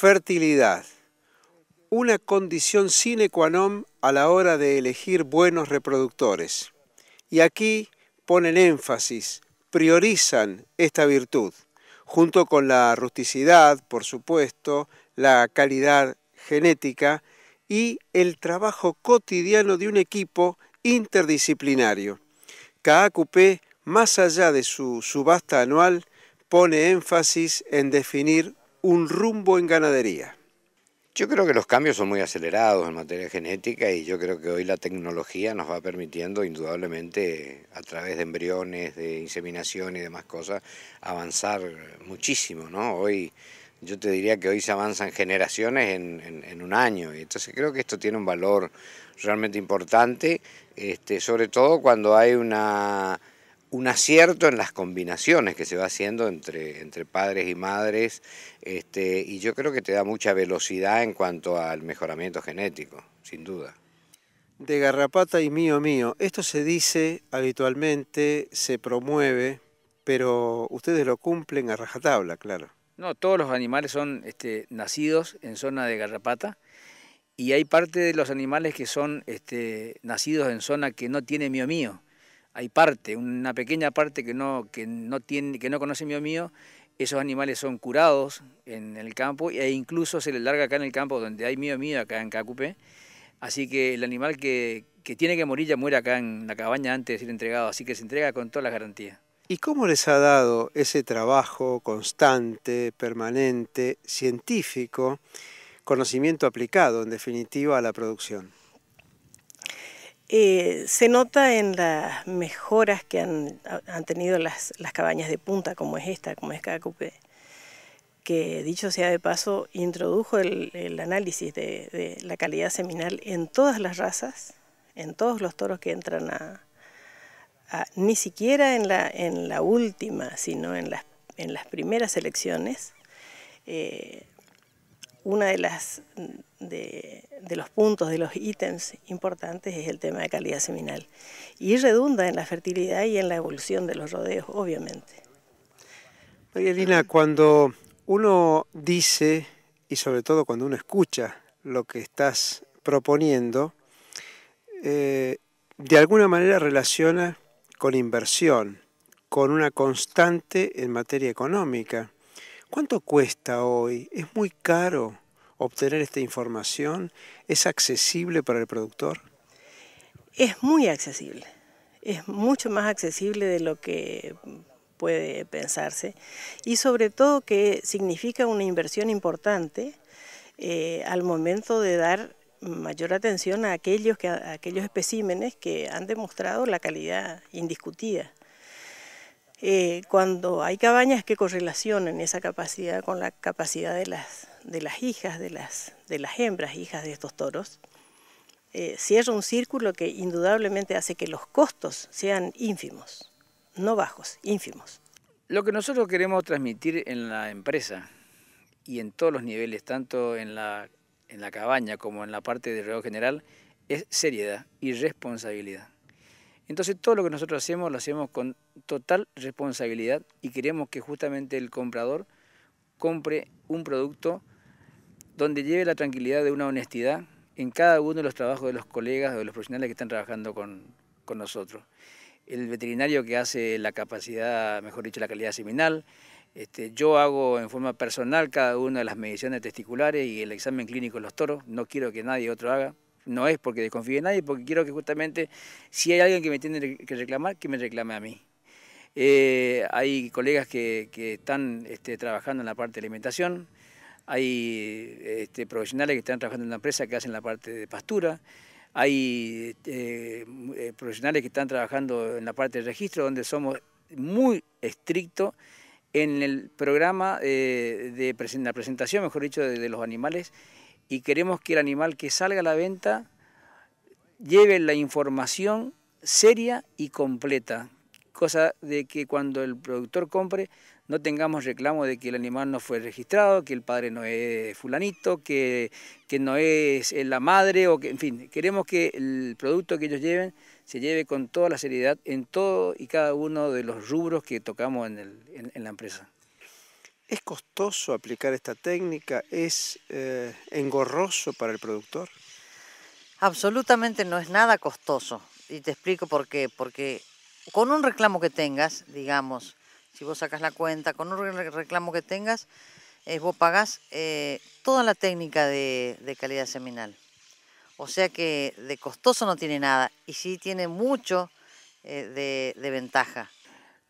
fertilidad, una condición sine qua non a la hora de elegir buenos reproductores. Y aquí ponen énfasis, priorizan esta virtud, junto con la rusticidad, por supuesto, la calidad genética y el trabajo cotidiano de un equipo interdisciplinario. KAQP, más allá de su subasta anual, pone énfasis en definir un rumbo en ganadería? Yo creo que los cambios son muy acelerados en materia genética y yo creo que hoy la tecnología nos va permitiendo indudablemente a través de embriones, de inseminación y demás cosas avanzar muchísimo, ¿no? Hoy yo te diría que hoy se avanzan generaciones en, un año y entonces creo que esto tiene un valor realmente importante, este, sobre todo cuando hay una un acierto en las combinaciones que se va haciendo entre, entre padres y madres, este, y yo creo que te da mucha velocidad en cuanto al mejoramiento genético, sin duda. De garrapata y mío mío, esto se dice habitualmente, se promueve, pero ustedes lo cumplen a rajatabla, claro. No, todos los animales son este, nacidos en zona de garrapata y hay parte de los animales que son este, nacidos en zona que no tiene mío mío hay parte, una pequeña parte que no, que no, conoce mío mío, esos animales son curados en el campo e incluso se les larga acá en el campo donde hay mío mío, acá en Cacupé. Así que el animal que, que tiene que morir ya muere acá en la cabaña antes de ser entregado, así que se entrega con todas las garantías. ¿Y cómo les ha dado ese trabajo constante, permanente, científico, conocimiento aplicado en definitiva a la producción? Eh, se nota en las mejoras que han, tenido las, cabañas de punta, como es esta, como es Cacupe, que dicho sea de paso, introdujo el, análisis de, la calidad seminal en todas las razas, en todos los toros que entran a... ni siquiera en la, en la última, sino en las, en las primeras elecciones. Eh, uno de, las, de, los puntos, de los ítems importantes es el tema de calidad seminal. Y redunda en la fertilidad y en la evolución de los rodeos, obviamente. María Lina, cuando uno dice, y sobre todo cuando uno escucha lo que estás proponiendo, eh, de alguna manera relaciona con inversión, con una constante en materia económica. ¿Cuánto cuesta hoy? ¿Es muy caro obtener esta información? ¿Es accesible para el productor? Es muy accesible. Es mucho más accesible de lo que puede pensarse y sobre todo que significa una inversión importante eh, al momento de dar mayor atención a aquellos, que, a aquellos especímenes que han demostrado la calidad indiscutida. Eh, cuando hay cabañas que correlacionan esa capacidad con la capacidad de las, hijas, de las, hembras hijas de estos toros, eh, cierra un círculo que indudablemente hace que los costos sean ínfimos, no bajos, ínfimos. Lo que nosotros queremos transmitir en la empresa y en todos los niveles, tanto en la, cabaña como en la parte de red general, es seriedad y responsabilidad. Entonces todo lo que nosotros hacemos lo hacemos con total responsabilidad y queremos que justamente el comprador compre un producto donde lleve la tranquilidad de una honestidad en cada uno de los trabajos de los colegas o de los profesionales que están trabajando con, nosotros. El veterinario que hace la capacidad, mejor dicho, la calidad seminal, este, yo hago en forma personal cada una de las mediciones testiculares y el examen clínico de los toros, no quiero que nadie otro haga, no es porque desconfíe de nadie, porque quiero que justamente si hay alguien que me tiene que reclamar, que me reclame a mí. Eh, hay colegas que, están este, trabajando en la parte de alimentación, hay este, profesionales que están trabajando en la empresa que hacen la parte de pastura, hay este, eh, profesionales que están trabajando en la parte de registro, donde somos muy estrictos en el programa eh, de la presentación, mejor dicho, de los animales y queremos que el animal que salga a la venta lleve la información seria y completa, cosa de que cuando el productor compre no tengamos reclamo de que el animal no fue registrado, que el padre no es fulanito, que, no es la madre, o que, en fin, queremos que el producto que ellos lleven se lleve con toda la seriedad en todo y cada uno de los rubros que tocamos en, el, en la empresa. ¿Es costoso aplicar esta técnica? ¿Es eh, engorroso para el productor? Absolutamente no es nada costoso. Y te explico por qué. Porque con un reclamo que tengas, digamos, si vos sacas la cuenta, con un reclamo que tengas, eh, vos pagás eh, toda la técnica de, calidad seminal. O sea que de costoso no tiene nada y sí tiene mucho de ventaja.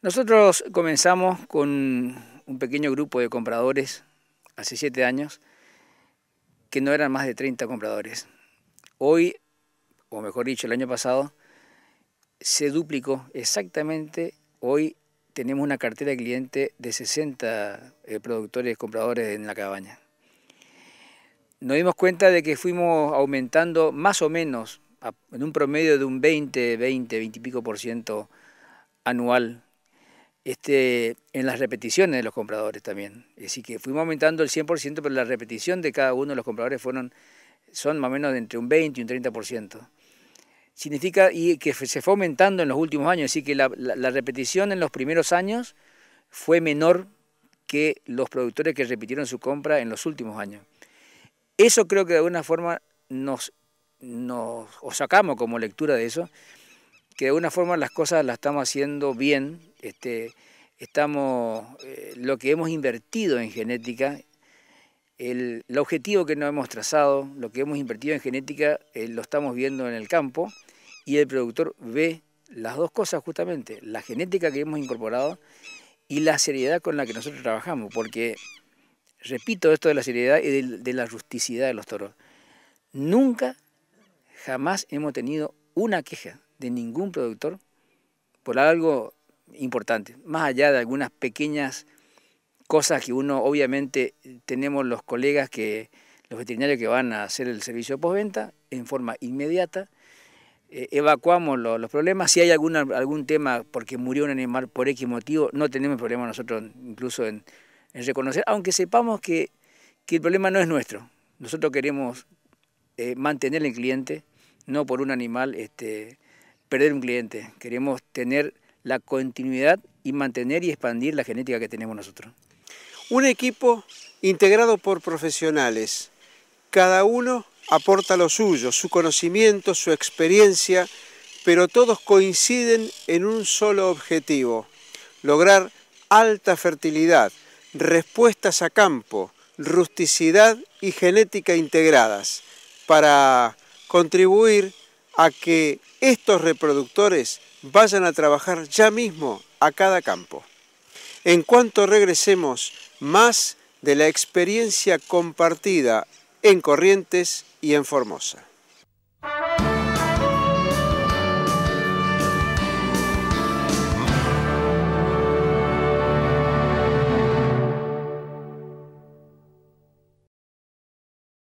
Nosotros comenzamos con un pequeño grupo de compradores hace siete años que no eran más de 30 compradores. Hoy, o mejor dicho, el año pasado, se duplicó exactamente. Hoy tenemos una cartera de clientes de 60 eh, productores compradores en la cabaña. Nos dimos cuenta de que fuimos aumentando más o menos en un promedio de un 20, 20, 20 y pico por ciento anual este, en las repeticiones de los compradores también. Es decir, que fuimos aumentando el 100%, pero la repetición de cada uno de los compradores fueron, son más o menos entre un 20 y un 30%. Significa y que se fue aumentando en los últimos años, así que la, la, repetición en los primeros años fue menor que los productores que repitieron su compra en los últimos años. Eso creo que de alguna forma nos, nos sacamos como lectura de eso, que de alguna forma las cosas las estamos haciendo bien este, estamos, eh, lo que hemos invertido en genética, el, objetivo que nos hemos trazado, lo que hemos invertido en genética, eh, lo estamos viendo en el campo y el productor ve las dos cosas justamente, la genética que hemos incorporado y la seriedad con la que nosotros trabajamos, porque repito esto de la seriedad y de la rusticidad de los toros. Nunca, jamás hemos tenido una queja de ningún productor por algo importante, más allá de algunas pequeñas cosas que uno, obviamente, tenemos los colegas que, los veterinarios que van a hacer el servicio de postventa en forma inmediata, eh, evacuamos los problemas. Si hay alguna, algún tema porque murió un animal por X motivo, no tenemos problema nosotros incluso en, reconocer, aunque sepamos que, el problema no es nuestro. Nosotros queremos eh, mantener el cliente, no por un animal este, perder un cliente. Queremos tener la continuidad y mantener y expandir la genética que tenemos nosotros. Un equipo integrado por profesionales, cada uno aporta lo suyo, su conocimiento, su experiencia, pero todos coinciden en un solo objetivo, lograr alta fertilidad, respuestas a campo, rusticidad y genética integradas para contribuir a que estos reproductores vayan a trabajar ya mismo a cada campo. En cuanto regresemos más de la experiencia compartida en Corrientes y en Formosa.